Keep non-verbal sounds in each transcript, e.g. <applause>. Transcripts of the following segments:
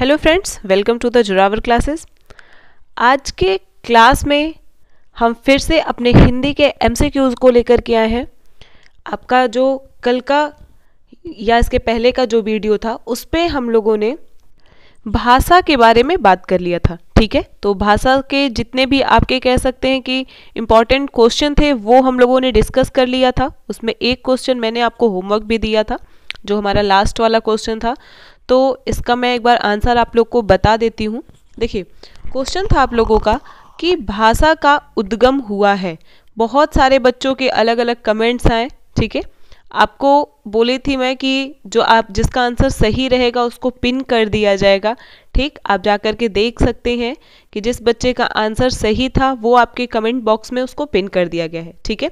hello friends welcome to the Zorawar classes आज के class में हम फिर से अपने हिंदी के एम को लेकर के आए हैं आपका जो कल का या इसके पहले का जो वीडियो था उस पर हम लोगों ने भाषा के बारे में बात कर लिया था ठीक है तो भाषा के जितने भी आपके कह सकते हैं कि इम्पॉर्टेंट क्वेश्चन थे वो हम लोगों ने डिस्कस कर लिया था उसमें एक क्वेश्चन मैंने आपको होमवर्क भी दिया था जो हमारा लास्ट वाला क्वेश्चन था तो इसका मैं एक बार आंसर आप लोग को बता देती हूँ देखिए क्वेश्चन था आप लोगों का कि भाषा का उद्गम हुआ है बहुत सारे बच्चों के अलग अलग कमेंट्स आए ठीक है आपको बोली थी मैं कि जो आप जिसका आंसर सही रहेगा उसको पिन कर दिया जाएगा ठीक आप जा कर के देख सकते हैं कि जिस बच्चे का आंसर सही था वो आपके कमेंट बॉक्स में उसको पिन कर दिया गया है ठीक है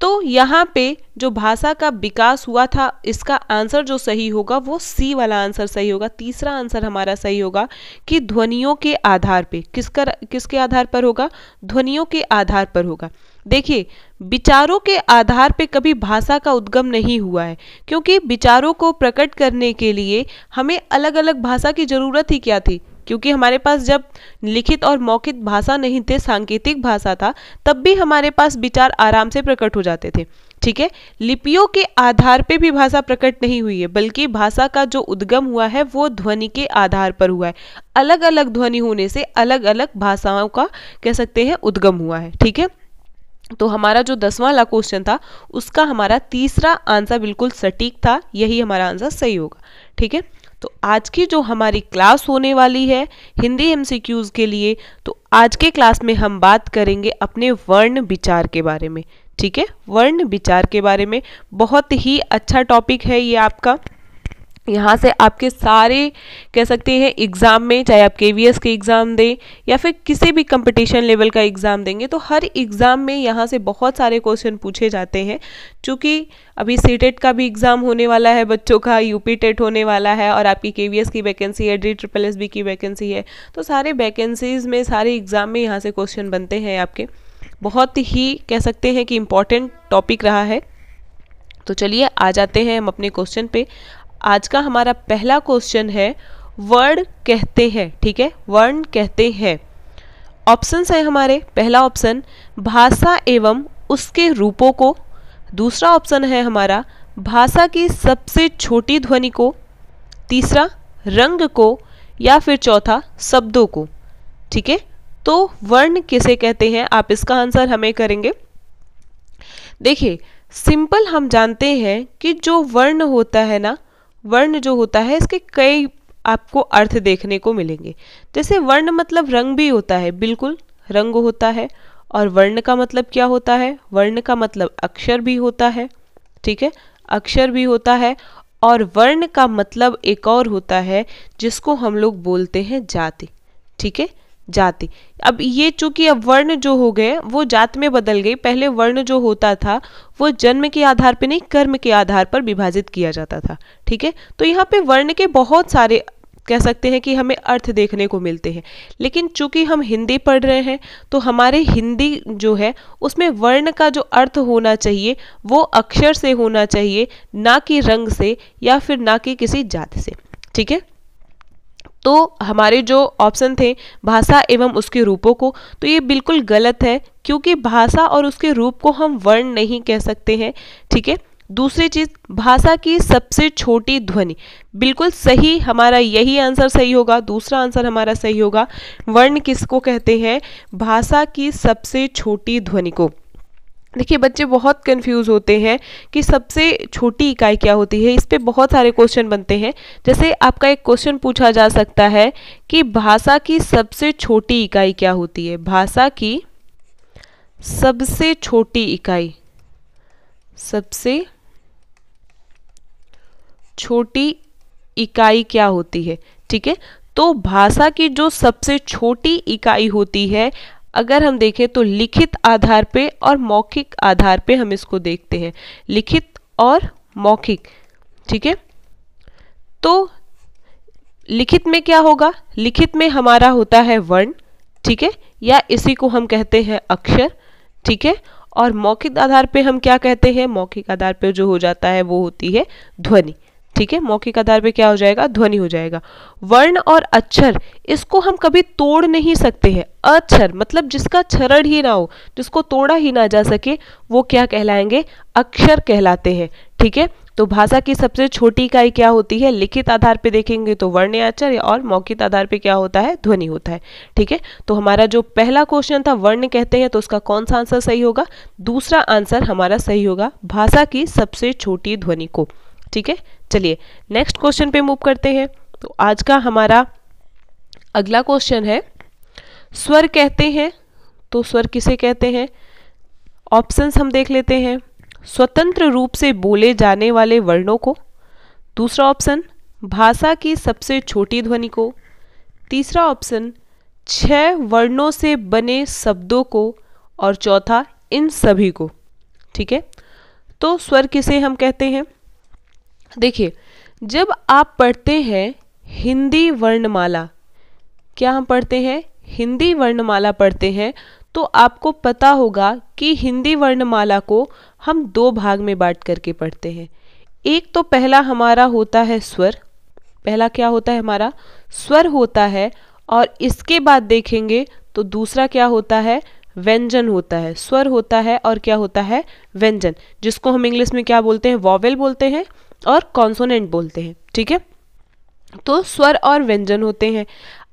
तो यहाँ पे जो भाषा का विकास हुआ था इसका आंसर जो सही होगा वो सी वाला आंसर सही होगा तीसरा आंसर हमारा सही होगा कि ध्वनियों के आधार पर किसका किसके आधार पर होगा ध्वनियों के आधार पर होगा देखिए विचारों के आधार पे कभी भाषा का उद्गम नहीं हुआ है क्योंकि विचारों को प्रकट करने के लिए हमें अलग अलग भाषा की ज़रूरत ही क्या थी क्योंकि हमारे पास जब लिखित और मौखिक भाषा नहीं थे सांकेतिक भाषा था तब भी हमारे पास विचार आराम से प्रकट हो जाते थे ठीक है लिपियों के आधार पे भी भाषा प्रकट नहीं हुई है बल्कि भाषा का जो उद्गम हुआ है वो ध्वनि के आधार पर हुआ है अलग अलग ध्वनि होने से अलग अलग भाषाओं का कह सकते हैं उद्गम हुआ है ठीक है तो हमारा जो दसवां वाला क्वेश्चन था उसका हमारा तीसरा आंसर बिल्कुल सटीक था यही हमारा आंसर सही होगा ठीक है तो आज की जो हमारी क्लास होने वाली है हिंदी एम के लिए तो आज के क्लास में हम बात करेंगे अपने वर्ण विचार के बारे में ठीक है वर्ण विचार के बारे में बहुत ही अच्छा टॉपिक है ये आपका यहाँ से आपके सारे कह सकते हैं एग्ज़ाम में चाहे आप के के एग्ज़ाम दें या फिर किसी भी कंपटीशन लेवल का एग्ज़ाम देंगे तो हर एग्ज़ाम में यहाँ से बहुत सारे क्वेश्चन पूछे जाते हैं चूँकि अभी सी e का भी एग्ज़ाम होने वाला है बच्चों का यूपी टेट e होने वाला है और आपकी के की वैकेंसी है डी ट्रिपल एस की वैकेंसी है तो सारे वैकेंसीज़ में सारे एग्ज़ाम में यहाँ से क्वेश्चन बनते हैं आपके बहुत ही कह सकते हैं कि इम्पॉर्टेंट टॉपिक रहा है तो चलिए आ जाते हैं हम अपने क्वेश्चन पे आज का हमारा पहला क्वेश्चन है वर्ण कहते हैं ठीक है वर्ण कहते हैं ऑप्शंस हैं हमारे पहला ऑप्शन भाषा एवं उसके रूपों को दूसरा ऑप्शन है हमारा भाषा की सबसे छोटी ध्वनि को तीसरा रंग को या फिर चौथा शब्दों को ठीक है तो वर्ण किसे कहते हैं आप इसका आंसर हमें करेंगे देखिए सिंपल हम जानते हैं कि जो वर्ण होता है ना वर्ण जो होता है इसके कई आपको अर्थ देखने को मिलेंगे जैसे वर्ण मतलब रंग भी होता है बिल्कुल रंग होता है और वर्ण का मतलब क्या होता है वर्ण का मतलब अक्षर भी होता है ठीक है अक्षर भी होता है और वर्ण का मतलब एक और होता है जिसको हम लोग बोलते हैं जाति ठीक है जाति अब ये चूंकि अब वर्ण जो हो गए वो जात में बदल गई पहले वर्ण जो होता था वो जन्म के आधार पर नहीं कर्म के आधार पर विभाजित किया जाता था ठीक है तो यहाँ पे वर्ण के बहुत सारे कह सकते हैं कि हमें अर्थ देखने को मिलते हैं लेकिन चूंकि हम हिंदी पढ़ रहे हैं तो हमारे हिंदी जो है उसमें वर्ण का जो अर्थ होना चाहिए वो अक्षर से होना चाहिए ना कि रंग से या फिर ना कि किसी जात से ठीक है तो हमारे जो ऑप्शन थे भाषा एवं उसके रूपों को तो ये बिल्कुल गलत है क्योंकि भाषा और उसके रूप को हम वर्ण नहीं कह सकते हैं ठीक है दूसरी चीज़ भाषा की सबसे छोटी ध्वनि बिल्कुल सही हमारा यही आंसर सही होगा दूसरा आंसर हमारा सही होगा वर्ण किसको कहते हैं भाषा की सबसे छोटी ध्वनि को देखिए बच्चे बहुत कंफ्यूज होते हैं कि सबसे छोटी इकाई क्या होती है इस पर बहुत सारे क्वेश्चन बनते हैं जैसे आपका एक क्वेश्चन पूछा जा सकता है कि भाषा की सबसे छोटी इकाई क्या होती है भाषा की सबसे छोटी इकाई सबसे छोटी इकाई क्या होती है ठीक है तो भाषा की जो सबसे छोटी इकाई होती है अगर हम देखें तो लिखित आधार पे और मौखिक आधार पे हम इसको देखते हैं लिखित और मौखिक ठीक है तो लिखित में क्या होगा लिखित में हमारा होता है वर्ण ठीक है या इसी को हम कहते हैं अक्षर ठीक है और मौखिक आधार पे हम क्या कहते हैं मौखिक आधार पे जो हो जाता है वो होती है ध्वनि ठीक है मौखिक आधार पे क्या हो जाएगा ध्वनि हो जाएगा वर्ण और अक्षर इसको हम कभी तोड़ नहीं सकते हैं अक्षर मतलब जिसका क्षरण ही ना हो जिसको तोड़ा ही ना जा सके वो क्या कहलाएंगे अक्षर कहलाते हैं ठीक है तो भाषा की सबसे छोटी इकाई क्या होती है लिखित आधार पे देखेंगे तो वर्ण आचर और मौखिक आधार पे क्या होता है ध्वनि होता है ठीक है तो हमारा जो पहला क्वेश्चन था वर्ण कहते हैं तो उसका कौन सा आंसर सही होगा दूसरा आंसर हमारा सही होगा भाषा की सबसे छोटी ध्वनि को ठीक है चलिए नेक्स्ट क्वेश्चन पे मूव करते हैं तो आज का हमारा अगला क्वेश्चन है स्वर कहते हैं तो स्वर किसे कहते हैं ऑप्शंस हम देख लेते हैं स्वतंत्र रूप से बोले जाने वाले वर्णों को दूसरा ऑप्शन भाषा की सबसे छोटी ध्वनि को तीसरा ऑप्शन छह वर्णों से बने शब्दों को और चौथा इन सभी को ठीक है तो स्वर किसे हम कहते हैं देखिए जब आप पढ़ते हैं हिंदी वर्णमाला क्या हम पढ़ते हैं हिंदी वर्णमाला पढ़ते हैं तो आपको पता होगा कि हिंदी वर्णमाला को हम दो भाग में बांट करके पढ़ते हैं एक तो पहला हमारा होता है स्वर पहला क्या होता है हमारा स्वर होता है और इसके बाद देखेंगे तो दूसरा क्या होता है व्यंजन होता है स्वर होता है और क्या होता है व्यंजन जिसको हम इंग्लिश में क्या बोलते हैं वॉवेल बोलते हैं और कॉन्सोनेंट बोलते हैं ठीक है तो स्वर और व्यंजन होते हैं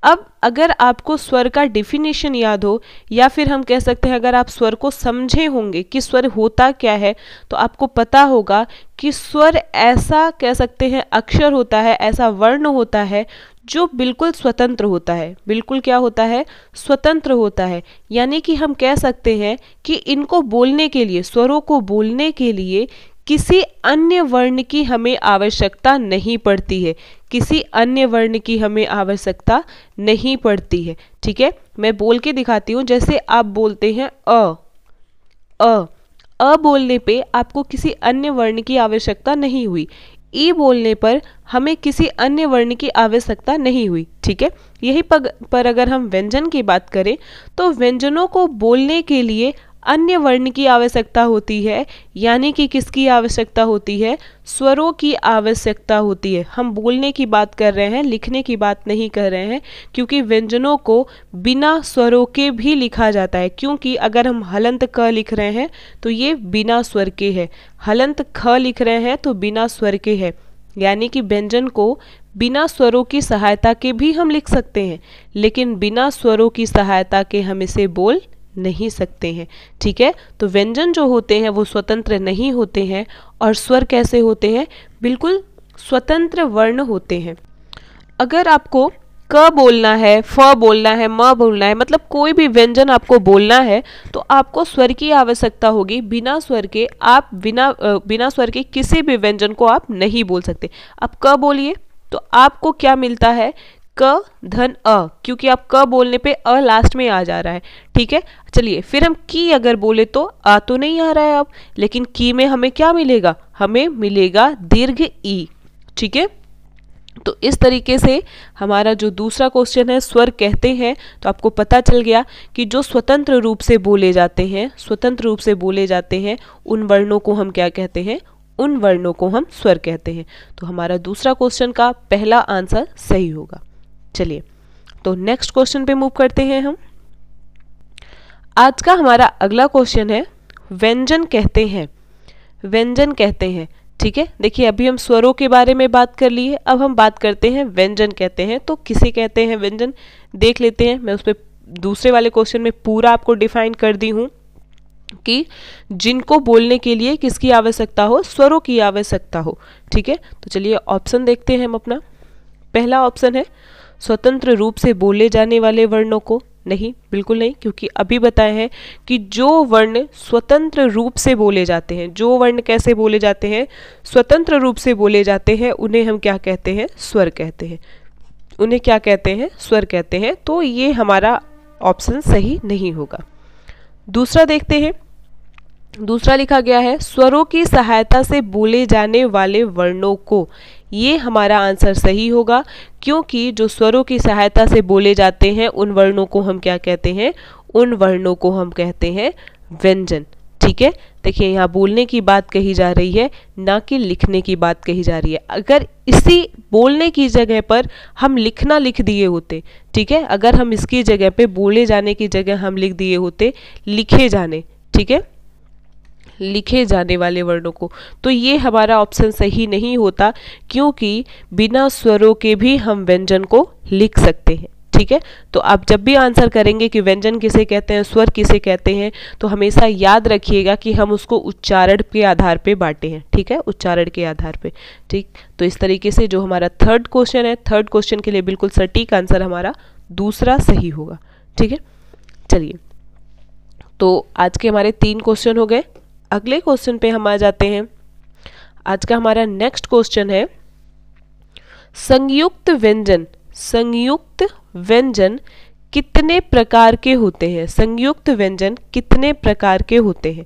अब अगर आपको स्वर का डिफिनेशन याद हो या फिर हम कह सकते हैं अगर आप स्वर को समझे होंगे कि स्वर होता क्या है तो आपको पता होगा कि स्वर ऐसा कह सकते हैं अक्षर होता है ऐसा वर्ण होता है जो बिल्कुल स्वतंत्र होता है बिल्कुल क्या होता है स्वतंत्र होता है यानी कि हम कह सकते हैं कि इनको बोलने के लिए स्वरों को बोलने के लिए किसी अन्य वर्ण की हमें आवश्यकता नहीं पड़ती है किसी अन्य वर्ण की हमें आवश्यकता नहीं पड़ती है ठीक है मैं बोल के दिखाती हूँ जैसे आप बोलते हैं अ अ अ बोलने पे आपको किसी अन्य वर्ण की आवश्यकता नहीं हुई ई बोलने पर हमें किसी अन्य वर्ण की आवश्यकता नहीं हुई ठीक है यही पग, पर अगर हम व्यंजन की बात करें तो व्यंजनों को बोलने के लिए अन्य वर्ण की आवश्यकता होती है यानी कि किसकी आवश्यकता होती है स्वरों की आवश्यकता होती है हम बोलने की बात कर रहे हैं लिखने की बात नहीं कर रहे हैं क्योंकि व्यंजनों को बिना स्वरों के भी लिखा जाता है क्योंकि अगर हम हलंत क लिख रहे हैं तो ये बिना स्वर के है हलंत ख लिख रहे हैं तो बिना स्वर के है यानी कि व्यंजन को बिना स्वरों की सहायता के भी हम लिख सकते हैं लेकिन बिना स्वरों की सहायता के हम इसे बोल नहीं सकते हैं ठीक है तो व्यंजन जो होते हैं वो स्वतंत्र नहीं होते हैं और स्वर कैसे होते हैं बिल्कुल स्वतंत्र वर्ण होते हैं अगर आपको क बोलना है फ बोलना है म बोलना है मतलब कोई भी व्यंजन आपको बोलना है तो आपको स्वर की आवश्यकता होगी बिना स्वर के आप बिना बिना स्वर के किसी भी व्यंजन को आप नहीं बोल सकते आप क बोलिए तो आपको क्या मिलता है क धन अ क्योंकि आप क बोलने पे अ लास्ट में आ जा रहा है ठीक है चलिए फिर हम की अगर बोले तो आ तो नहीं आ रहा है अब लेकिन की में हमें क्या मिलेगा हमें मिलेगा दीर्घ ई ठीक है तो इस तरीके से हमारा जो दूसरा क्वेश्चन है स्वर कहते हैं तो आपको पता चल गया कि जो स्वतंत्र रूप से बोले जाते हैं स्वतंत्र रूप से बोले जाते हैं उन वर्णों को हम क्या कहते हैं उन वर्णों को हम स्वर कहते हैं तो हमारा दूसरा क्वेश्चन का पहला आंसर सही होगा चलिए तो नेक्स्ट क्वेश्चन पे मूव करते हैं हम आज का हमारा अगला क्वेश्चन है व्यंजन कहते हैं व्यंजन कहते हैं ठीक है देखिए अभी हम स्वरों के बारे में बात कर लिए अब हम बात करते हैं व्यंजन कहते हैं तो किसे कहते हैं व्यंजन देख लेते हैं मैं उस पर दूसरे वाले क्वेश्चन में पूरा आपको डिफाइन कर दी हूँ कि जिनको बोलने के लिए किसकी आवश्यकता हो स्वरों की आवश्यकता हो ठीक है तो चलिए ऑप्शन देखते हैं हम अपना पहला ऑप्शन है स्वतंत्र रूप से बोले जाने वाले वर्णों को नहीं बिल्कुल नहीं क्योंकि अभी बताए हैं कि जो वर्ण स्वतंत्र रूप से बोले जाते हैं जो वर्ण कैसे बोले जाते हैं स्वतंत्र रूप से बोले जाते हैं उन्हें हम क्या कहते हैं स्वर कहते हैं उन्हें क्या कहते हैं स्वर कहते हैं तो ये हमारा ऑप्शन सही नहीं होगा दूसरा देखते हैं दूसरा लिखा गया है स्वरों की सहायता से बोले जाने वाले वर्णों को ये हमारा आंसर सही होगा क्योंकि जो स्वरों की सहायता से बोले जाते हैं उन वर्णों को हम क्या कहते हैं उन वर्णों को हम कहते हैं व्यंजन ठीक है देखिए यहाँ बोलने की बात कही जा रही है ना कि लिखने की बात कही जा रही है अगर इसी बोलने की जगह पर हम लिखना लिख दिए होते ठीक है अगर हम इसकी जगह पे बोले जाने की जगह हम लिख दिए होते लिखे जाने ठीक है लिखे जाने वाले वर्णों को तो ये हमारा ऑप्शन सही नहीं होता क्योंकि बिना स्वरों के भी हम व्यंजन को लिख सकते हैं ठीक है तो आप जब भी आंसर करेंगे कि व्यंजन किसे कहते हैं स्वर किसे कहते हैं तो हमेशा याद रखिएगा कि हम उसको उच्चारण के आधार पे बांटे हैं ठीक है उच्चारण के आधार पे ठीक तो इस तरीके से जो हमारा थर्ड क्वेश्चन है थर्ड क्वेश्चन के लिए बिल्कुल सटीक आंसर हमारा दूसरा सही होगा ठीक है चलिए तो आज के हमारे तीन क्वेश्चन हो गए अगले क्वेश्चन पे हम आ जाते हैं आज का हमारा नेक्स्ट क्वेश्चन है संयुक्त व्यंजन संयुक्त व्यंजन कितने प्रकार के होते हैं संयुक्त व्यंजन कितने प्रकार के होते हैं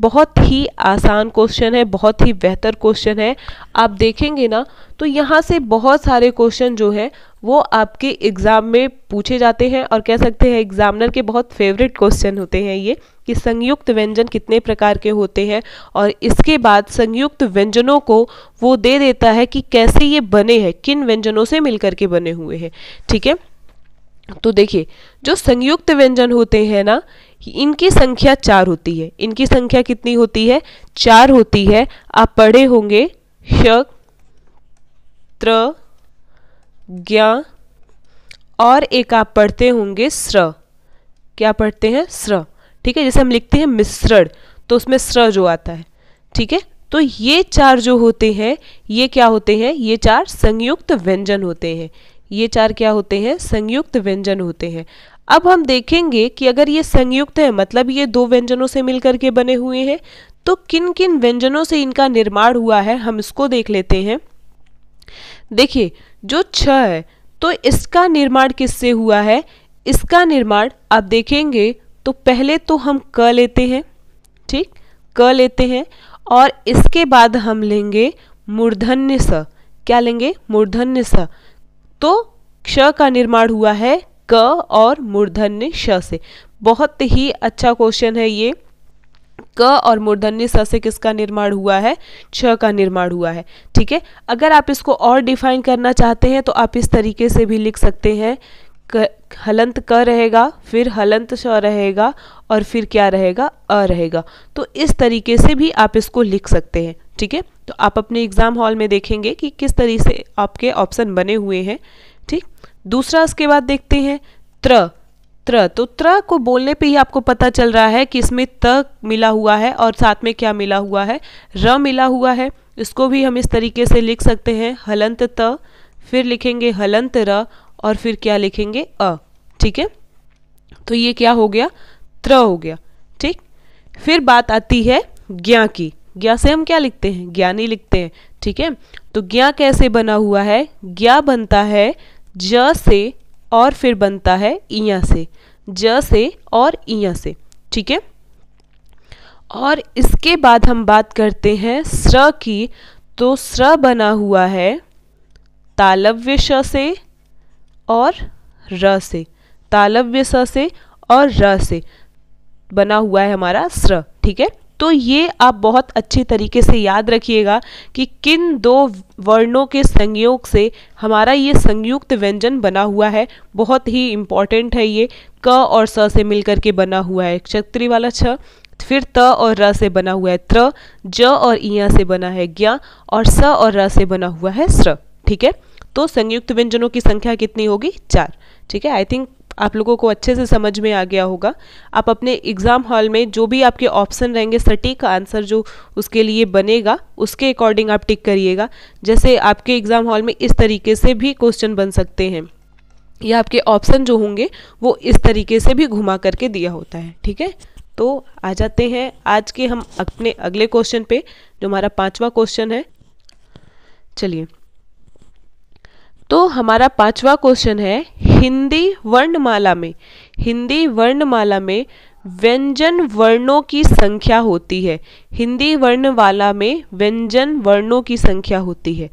बहुत ही आसान क्वेश्चन है बहुत ही बेहतर क्वेश्चन है आप देखेंगे ना तो यहाँ से बहुत सारे क्वेश्चन जो है वो आपके एग्ज़ाम में पूछे जाते हैं और कह सकते हैं एग्ज़ामिनर के बहुत फेवरेट क्वेश्चन होते हैं ये कि संयुक्त व्यंजन कितने प्रकार के होते हैं और इसके बाद संयुक्त व्यंजनों को वो दे देता है कि कैसे ये बने हैं किन व्यंजनों से मिल के बने हुए हैं ठीक है तो देखिए जो संयुक्त व्यंजन होते हैं ना इनकी संख्या चार होती है इनकी संख्या कितनी होती है चार होती है आप पढ़े होंगे शक त्र ज्ञा और एक आप पढ़ते होंगे स्र क्या पढ़ते हैं स्र ठीक है जैसे हम लिखते हैं मिश्रण तो उसमें स्र जो आता है ठीक है तो ये चार जो होते हैं ये क्या होते हैं ये चार संयुक्त व्यंजन होते हैं ये चार क्या होते हैं संयुक्त व्यंजन होते हैं अब हम देखेंगे कि अगर ये संयुक्त है मतलब ये दो व्यंजनों से मिलकर के बने हुए हैं तो किन किन व्यंजनों से इनका निर्माण हुआ है हम इसको देख लेते हैं देखिए जो छ है तो इसका निर्माण किससे हुआ है इसका निर्माण आप देखेंगे तो पहले तो हम क लेते हैं ठीक क लेते हैं और इसके बाद हम लेंगे मूर्धन्य स क्या लेंगे मूर्धन्य स तो क्ष का निर्माण हुआ है क और मूर्धन्य श से बहुत ही अच्छा क्वेश्चन है ये क और मूर्धन्य स से किसका निर्माण हुआ है छ का निर्माण हुआ है ठीक है अगर आप इसको और डिफाइन करना चाहते हैं तो आप इस तरीके से भी लिख सकते हैं क, हलंत क रहेगा फिर हलंत श रहेगा और फिर क्या रहेगा अ रहेगा तो इस तरीके से भी आप इसको लिख सकते हैं ठीक है तो आप अपने एग्ज़ाम हॉल में देखेंगे कि किस तरीके से आपके ऑप्शन बने हुए हैं ठीक दूसरा उसके बाद देखते हैं त्र त्र तो त्र को बोलने पे ही आपको पता चल रहा है कि इसमें त मिला हुआ है और साथ में क्या मिला हुआ है र मिला हुआ है इसको भी हम इस तरीके से लिख सकते हैं हलंत त फिर लिखेंगे हलंत र और फिर क्या लिखेंगे अ ठीक है तो ये क्या हो गया त्र हो गया ठीक फिर बात आती है ज्ञा की ज्ञा से हम क्या लिखते हैं ज्ञानी लिखते हैं ठीक है तो ज्ञा कैसे बना हुआ है ज्ञा बनता है ज से और फिर बनता है इया से ज से और इया से ठीक है और इसके बाद हम बात करते हैं स्र की तो स्र बना हुआ है तालव्य श से और र से तालव्य स से और र से बना हुआ है हमारा स्र ठीक है तो ये आप बहुत अच्छे तरीके से याद रखिएगा कि किन दो वर्णों के संयोग से हमारा ये संयुक्त व्यंजन बना हुआ है बहुत ही इम्पॉर्टेंट है ये क और स से मिलकर के बना हुआ है क्षत्रिय वाला छ फिर त और र से बना हुआ है त्र ज और इया से बना है ज्ञा और स और र से बना हुआ है स्र ठीक है तो संयुक्त व्यंजनों की संख्या कितनी होगी चार ठीक है आई थिंक आप लोगों को अच्छे से समझ में आ गया होगा आप अपने एग्ज़ाम हॉल में जो भी आपके ऑप्शन रहेंगे सटीक आंसर जो उसके लिए बनेगा उसके अकॉर्डिंग आप टिक करिएगा जैसे आपके एग्ज़ाम हॉल में इस तरीके से भी क्वेश्चन बन सकते हैं या आपके ऑप्शन जो होंगे वो इस तरीके से भी घुमा करके दिया होता है ठीक है तो आ जाते हैं आज के हम अपने अगले क्वेश्चन पे जो हमारा पांचवा क्वेश्चन है चलिए तो हमारा पांचवा क्वेश्चन है हिंदी वर्णमाला में हिंदी वर्णमाला में व्यंजन वर्णों की संख्या होती है हिंदी वर्णमाला में व्यंजन वर्णों की संख्या होती है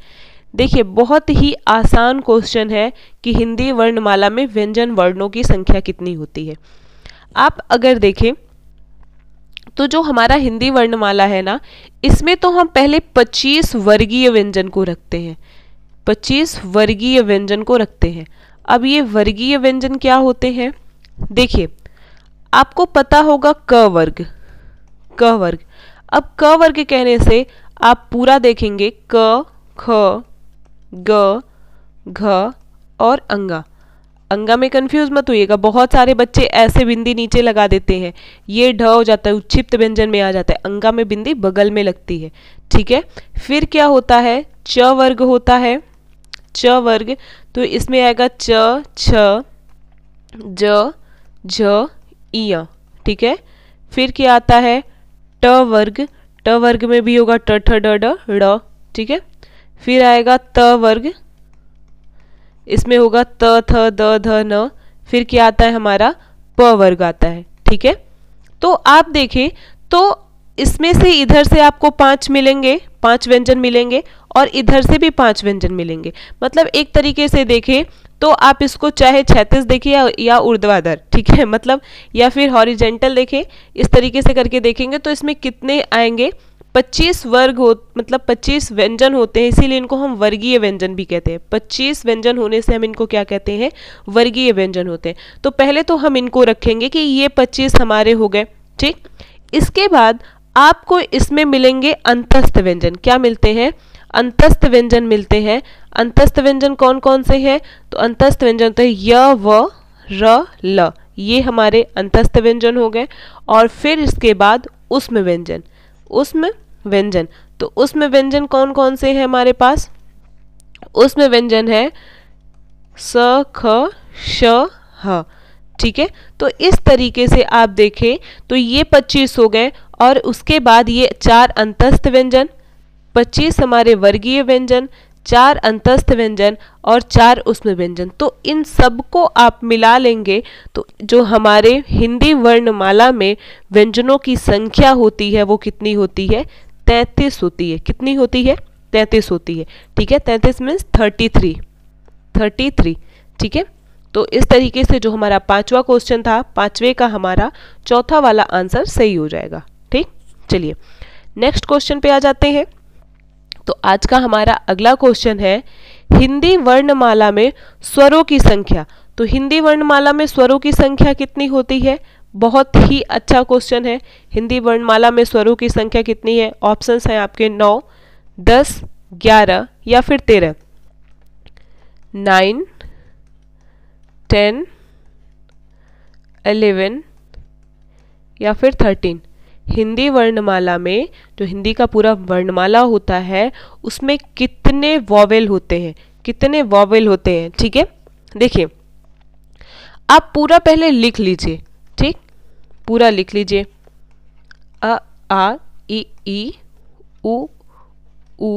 देखिए बहुत ही आसान क्वेश्चन है कि हिंदी वर्णमाला में व्यंजन वर्णों की संख्या कितनी होती है आप अगर देखें तो जो हमारा हिंदी वर्णमाला है ना इसमें तो हम पहले 25 वर्गीय व्यंजन को रखते हैं 25 वर्गीय व्यंजन को रखते हैं अब ये वर्गीय व्यंजन क्या होते हैं देखिए आपको पता होगा क वर्ग क वर्ग अब क वर्ग कहने से आप पूरा देखेंगे क ख ग घ और अंगा अंगा में कंफ्यूज मत होइएगा बहुत सारे बच्चे ऐसे बिंदी नीचे लगा देते हैं ये ढ हो जाता है उच्छिप्त व्यंजन में आ जाता है अंगा में बिंदी बगल में लगती है ठीक है फिर क्या होता है च वर्ग होता है च वर्ग तो इसमें आएगा च छ ज झ इय ठीक है फिर क्या आता है ट वर्ग ट वर्ग में भी होगा ट ठ ड ठीक है फिर आएगा त वर्ग इसमें होगा त थ द ध न फिर क्या आता है हमारा प वर्ग आता है ठीक है तो आप देखें तो इसमें से इधर से आपको पांच मिलेंगे पांच व्यंजन मिलेंगे और इधर से भी पांच व्यंजन मिलेंगे मतलब एक तरीके से देखें तो आप इसको चाहे छैतीस देखिए या, या ऊर्ध्वाधर ठीक है <laughs> मतलब या फिर हॉरिजेंटल देखें इस तरीके से करके देखेंगे तो इसमें कितने आएंगे 25 वर्ग हो मतलब 25 व्यंजन होते हैं इसीलिए इनको हम वर्गीय व्यंजन भी कहते हैं 25 व्यंजन होने से हम इनको क्या कहते हैं वर्गीय व्यंजन होते हैं तो पहले तो हम इनको रखेंगे कि ये 25 हमारे हो गए ठीक इसके बाद आपको इसमें मिलेंगे अंतस्थ व्यंजन क्या मिलते हैं अंतस्थ व्यंजन मिलते हैं अंतस्थ व्यंजन कौन कौन से हैं तो अंतस्थ व्यंजन होते हैं य व र ल ये हमारे अंतस्थ व्यंजन हो गए और फिर इसके बाद उष्म व्यंजन उस्म व्यंजन तो उष्म व्यंजन कौन कौन से हैं हमारे पास उस्म व्यंजन है स ख श ह ठीक है तो इस तरीके से आप देखें तो ये 25 हो गए और उसके बाद ये चार अंतस्थ व्यंजन पच्चीस हमारे वर्गीय व्यंजन चार अंतस्थ व्यंजन और चार उसमें व्यंजन तो इन सब को आप मिला लेंगे तो जो हमारे हिंदी वर्णमाला में व्यंजनों की संख्या होती है वो कितनी होती है तैंतीस होती है कितनी होती है तैंतीस होती है ठीक है तैंतीस means thirty three thirty three ठीक है तो इस तरीके से जो हमारा पांचवा क्वेश्चन था पांचवे का हमारा चौथा वाला आंसर सही हो जाएगा ठीक चलिए नेक्स्ट क्वेश्चन पे आ जाते हैं तो आज का हमारा अगला क्वेश्चन है हिंदी वर्णमाला में स्वरों की संख्या तो हिंदी वर्णमाला में स्वरों की संख्या कितनी होती है बहुत ही अच्छा क्वेश्चन है हिंदी वर्णमाला में स्वरों की संख्या कितनी है ऑप्शंस हैं आपके नौ दस ग्यारह या फिर तेरह नाइन टेन एलेवन या फिर थर्टीन हिंदी वर्णमाला में जो हिंदी का पूरा वर्णमाला होता है उसमें कितने वॉवेल होते हैं कितने वॉवेल होते हैं ठीक है देखिए आप पूरा पहले लिख लीजिए ठीक पूरा लिख लीजिए अ आ ई ई उ उ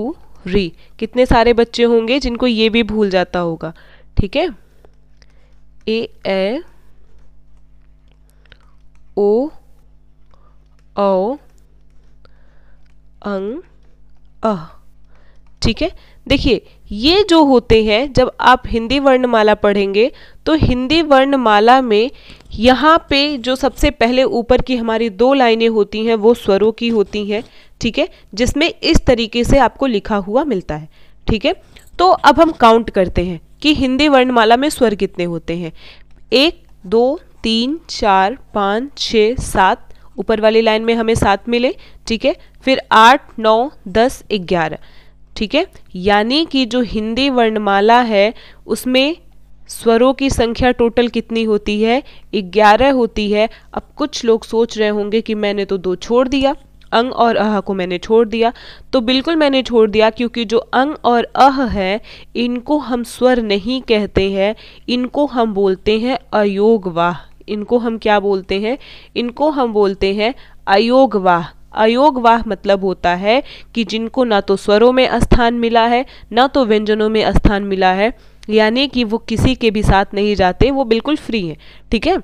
री कितने सारे बच्चे होंगे जिनको ये भी भूल जाता होगा ठीक है ए ओ ओ अंग अ ठीक है देखिए ये जो होते हैं जब आप हिंदी वर्णमाला पढ़ेंगे तो हिंदी वर्णमाला में यहाँ पे जो सबसे पहले ऊपर की हमारी दो लाइनें होती हैं वो स्वरों की होती हैं ठीक है जिसमें इस तरीके से आपको लिखा हुआ मिलता है ठीक है तो अब हम काउंट करते हैं कि हिंदी वर्णमाला में स्वर कितने होते हैं एक दो तीन चार पाँच छः सात ऊपर वाली लाइन में हमें सात मिले ठीक है फिर आठ नौ दस ग्यारह ठीक है यानी कि जो हिंदी वर्णमाला है उसमें स्वरों की संख्या टोटल कितनी होती है ग्यारह होती है अब कुछ लोग सोच रहे होंगे कि मैंने तो दो छोड़ दिया अंग और अह को मैंने छोड़ दिया तो बिल्कुल मैंने छोड़ दिया क्योंकि जो अंग और अह है इनको हम स्वर नहीं कहते हैं इनको हम बोलते हैं अयोग वाह इनको हम क्या बोलते हैं इनको हम बोलते हैं अयोगवाह अयोगवाह मतलब होता है कि जिनको ना तो स्वरों में स्थान मिला है ना तो व्यंजनों में स्थान मिला है यानी कि वो किसी के भी साथ नहीं जाते वो बिल्कुल फ्री हैं ठीक है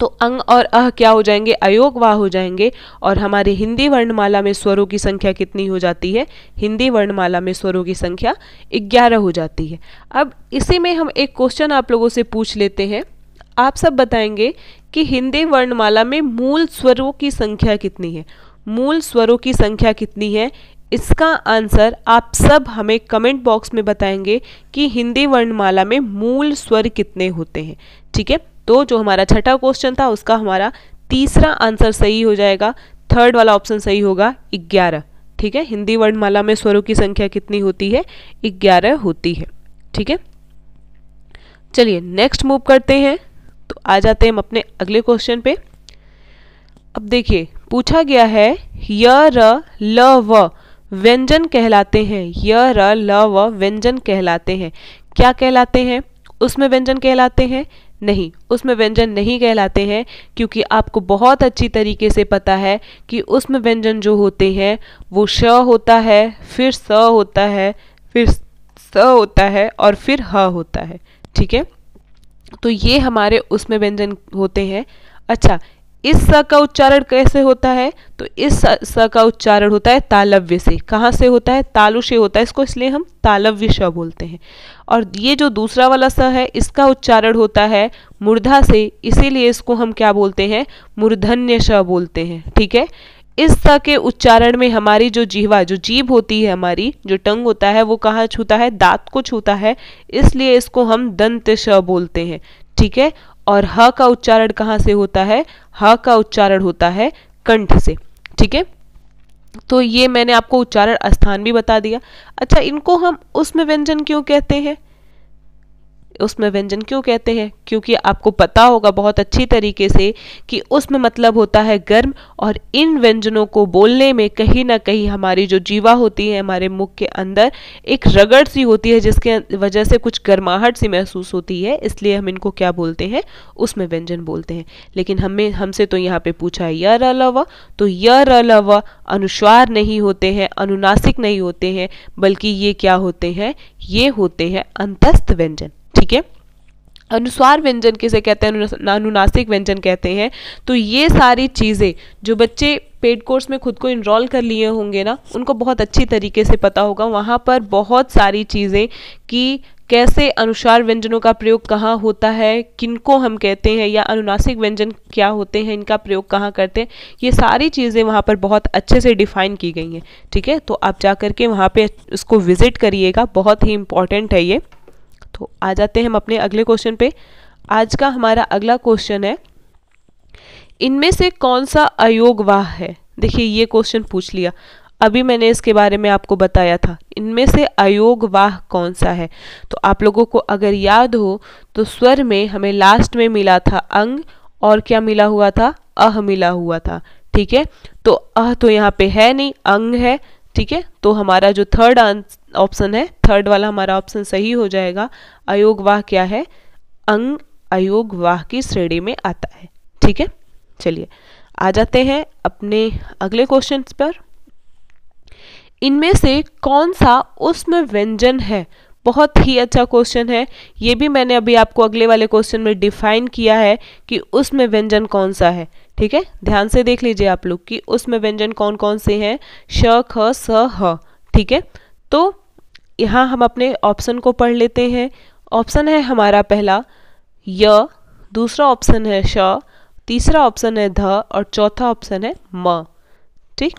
तो अंग और अह क्या हो जाएंगे अयोगवाह हो जाएंगे और हमारे हिंदी वर्णमाला में स्वरों की संख्या कितनी हो जाती है हिंदी वर्णमाला में स्वरों की संख्या ग्यारह हो जाती है अब इसी में हम एक क्वेश्चन आप लोगों से पूछ लेते हैं आप सब बताएंगे कि हिंदी वर्णमाला में मूल स्वरों की संख्या कितनी है मूल स्वरों की संख्या कितनी है इसका आंसर आप सब हमें कमेंट बॉक्स में बताएंगे कि हिंदी वर्णमाला में मूल स्वर कितने होते हैं ठीक है तो जो हमारा छठा क्वेश्चन था उसका हमारा तीसरा आंसर सही हो जाएगा थर्ड वाला ऑप्शन सही होगा ग्यारह ठीक है हिंदी वर्णमाला में स्वरों की संख्या कितनी होती है ग्यारह होती है ठीक है चलिए नेक्स्ट मूव करते हैं तो आ जाते हैं हम अपने अगले क्वेश्चन पे अब देखिए पूछा गया है य र ल व व्यंजन कहलाते हैं य र ल व व्यंजन कहलाते हैं क्या कहलाते हैं उसमें व्यंजन कहलाते हैं नहीं उसमें व्यंजन नहीं कहलाते हैं क्योंकि आपको बहुत अच्छी तरीके से पता है कि उसमें व्यंजन जो होते हैं वो श होता है फिर स होता है फिर स होता है और फिर ह होता है ठीक है तो ये हमारे उसमें व्यंजन होते हैं अच्छा इस स का उच्चारण कैसे होता है तो इस स का उच्चारण होता है तालव्य से कहाँ से होता है तालु से होता है इसको इसलिए हम तालव्य स बोलते हैं और ये जो दूसरा वाला स है इसका उच्चारण होता है मूर्धा से इसीलिए इसको हम क्या बोलते हैं मूर्धन्य स बोलते हैं ठीक है इस स के उच्चारण में हमारी जो जीवा जो जीभ होती है हमारी जो टंग होता है वो कहाँ छूता है दांत को छूता है इसलिए इसको हम दंत श बोलते हैं ठीक है और ह का उच्चारण कहाँ से होता है ह का उच्चारण होता है कंठ से ठीक है तो ये मैंने आपको उच्चारण स्थान भी बता दिया अच्छा इनको हम उसमें व्यंजन क्यों कहते हैं उसमें व्यंजन क्यों कहते हैं क्योंकि आपको पता होगा बहुत अच्छी तरीके से कि उसमें मतलब होता है गर्म और इन व्यंजनों को बोलने में कहीं ना कहीं हमारी जो जीवा होती है हमारे मुख के अंदर एक रगड़ सी होती है जिसके वजह से कुछ गर्माहट सी महसूस होती है इसलिए हम इनको क्या बोलते हैं उसमें व्यंजन बोलते हैं लेकिन हमें हमसे तो यहाँ पे पूछा है यर रलव तो यर अलव अनुस्वार नहीं होते हैं अनुनासिक नहीं होते हैं बल्कि ये क्या होते हैं ये होते हैं अंतस्थ व्यंजन ठीक है अनुस्वार व्यंजन किसे कहते हैं अनुनासिक व्यंजन कहते हैं तो ये सारी चीज़ें जो बच्चे पेड कोर्स में खुद को इनरोल कर लिए होंगे ना उनको बहुत अच्छी तरीके से पता होगा वहाँ पर बहुत सारी चीज़ें कि कैसे अनुसार व्यंजनों का प्रयोग कहाँ होता है किनको हम कहते हैं या अनुनासिक व्यंजन क्या होते हैं इनका प्रयोग कहाँ करते हैं ये सारी चीज़ें वहाँ पर बहुत अच्छे से डिफ़ाइन की गई हैं ठीक है तो आप जा करके वहाँ पर उसको विज़िट करिएगा बहुत ही इम्पॉर्टेंट है ये तो आ जाते हैं हम अपने अगले क्वेश्चन पे आज का हमारा अगला क्वेश्चन है इनमें से कौन सा अयोगवाह है देखिए ये क्वेश्चन पूछ लिया अभी मैंने इसके बारे में आपको बताया था इनमें से अयोगवाह कौन सा है तो आप लोगों को अगर याद हो तो स्वर में हमें लास्ट में मिला था अंग और क्या मिला हुआ था अह मिला हुआ था ठीक है तो अह तो यहाँ पे है नहीं अंग है ठीक है तो हमारा जो थर्ड ऑप्शन है थर्ड वाला हमारा ऑप्शन सही हो जाएगा अयोग वाह क्या है अंग अयोग वाह की श्रेणी में आता है ठीक है चलिए आ जाते हैं अपने अगले क्वेश्चन पर इनमें से कौन सा उसमें व्यंजन है बहुत ही अच्छा क्वेश्चन है ये भी मैंने अभी आपको अगले वाले क्वेश्चन में डिफाइन किया है कि उसमें व्यंजन कौन सा है ठीक है ध्यान से देख लीजिए आप लोग कि उसमें व्यंजन कौन कौन से हैं श ख स ह ठीक है तो यहाँ हम अपने ऑप्शन को पढ़ लेते हैं ऑप्शन है हमारा पहला य दूसरा ऑप्शन है श तीसरा ऑप्शन है ध और चौथा ऑप्शन है म ठीक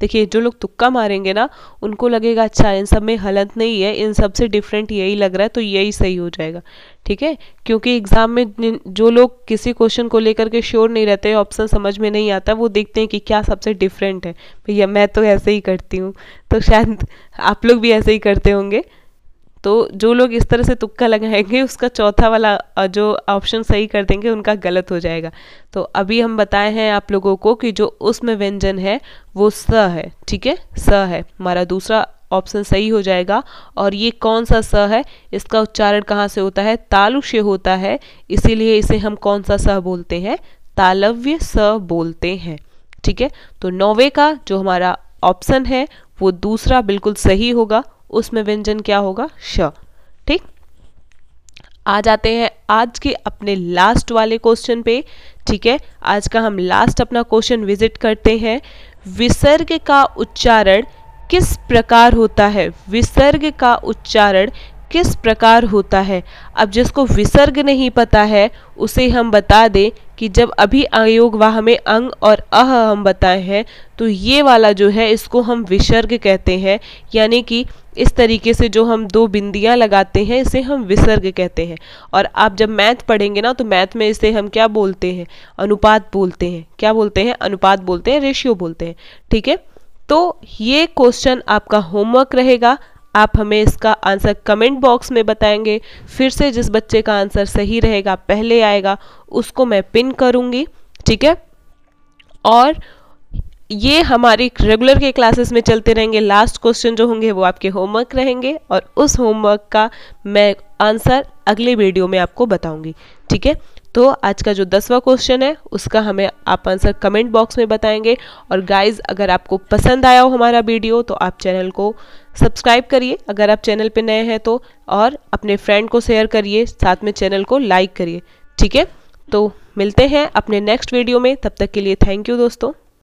देखिए जो लोग तुक्का मारेंगे ना उनको लगेगा अच्छा इन सब में हलत नहीं है इन सब से डिफरेंट यही लग रहा है तो यही सही हो जाएगा ठीक है क्योंकि एग्ज़ाम में जो लोग किसी क्वेश्चन को लेकर के श्योर नहीं रहते ऑप्शन समझ में नहीं आता वो देखते हैं कि क्या सबसे डिफरेंट है भैया मैं तो ऐसे ही करती हूँ तो शायद आप लोग भी ऐसे ही करते होंगे तो जो लोग इस तरह से तुक्का लगाएंगे उसका चौथा वाला जो ऑप्शन सही कर देंगे उनका गलत हो जाएगा तो अभी हम बताए हैं आप लोगों को कि जो उसमें व्यंजन है वो स है ठीक है स है हमारा दूसरा ऑप्शन सही हो जाएगा और ये कौन सा स है इसका उच्चारण कहाँ से होता है तालु से होता है इसीलिए इसे हम कौन सा स बोलते हैं तालव्य स बोलते हैं ठीक है तो नौवे का जो हमारा ऑप्शन है वो दूसरा बिल्कुल सही होगा उसमें व्यंजन क्या होगा श ठीक आ जाते हैं आज के अपने लास्ट वाले क्वेश्चन पे ठीक है आज का हम लास्ट अपना क्वेश्चन विजिट करते हैं विसर्ग का उच्चारण किस प्रकार होता है विसर्ग का उच्चारण किस प्रकार होता है अब जिसको विसर्ग नहीं पता है उसे हम बता दें कि जब अभी आयोग वाह में अंग और अह हम बताए हैं तो ये वाला जो है इसको हम विसर्ग कहते हैं यानी कि इस तरीके से जो हम दो बिंदियाँ लगाते हैं इसे हम विसर्ग कहते हैं और आप जब मैथ पढ़ेंगे ना तो मैथ में इसे हम क्या बोलते हैं अनुपात बोलते हैं क्या बोलते हैं अनुपात बोलते हैं रेशियो बोलते हैं ठीक है तो ये क्वेश्चन आपका होमवर्क रहेगा आप हमें इसका आंसर कमेंट बॉक्स में बताएंगे फिर से जिस बच्चे का आंसर सही रहेगा पहले आएगा उसको मैं पिन करूँगी ठीक है और ये हमारी रेगुलर के क्लासेस में चलते रहेंगे लास्ट क्वेश्चन जो होंगे वो आपके होमवर्क रहेंगे और उस होमवर्क का मैं आंसर अगले वीडियो में आपको बताऊंगी ठीक है तो आज का जो दसवा क्वेश्चन है उसका हमें आप आंसर कमेंट बॉक्स में बताएंगे और गाइज अगर आपको पसंद आया हो हमारा वीडियो तो आप चैनल को सब्सक्राइब करिए अगर आप चैनल पर नए हैं तो और अपने फ्रेंड को शेयर करिए साथ में चैनल को लाइक करिए ठीक है तो मिलते हैं अपने नेक्स्ट वीडियो में तब तक के लिए थैंक यू दोस्तों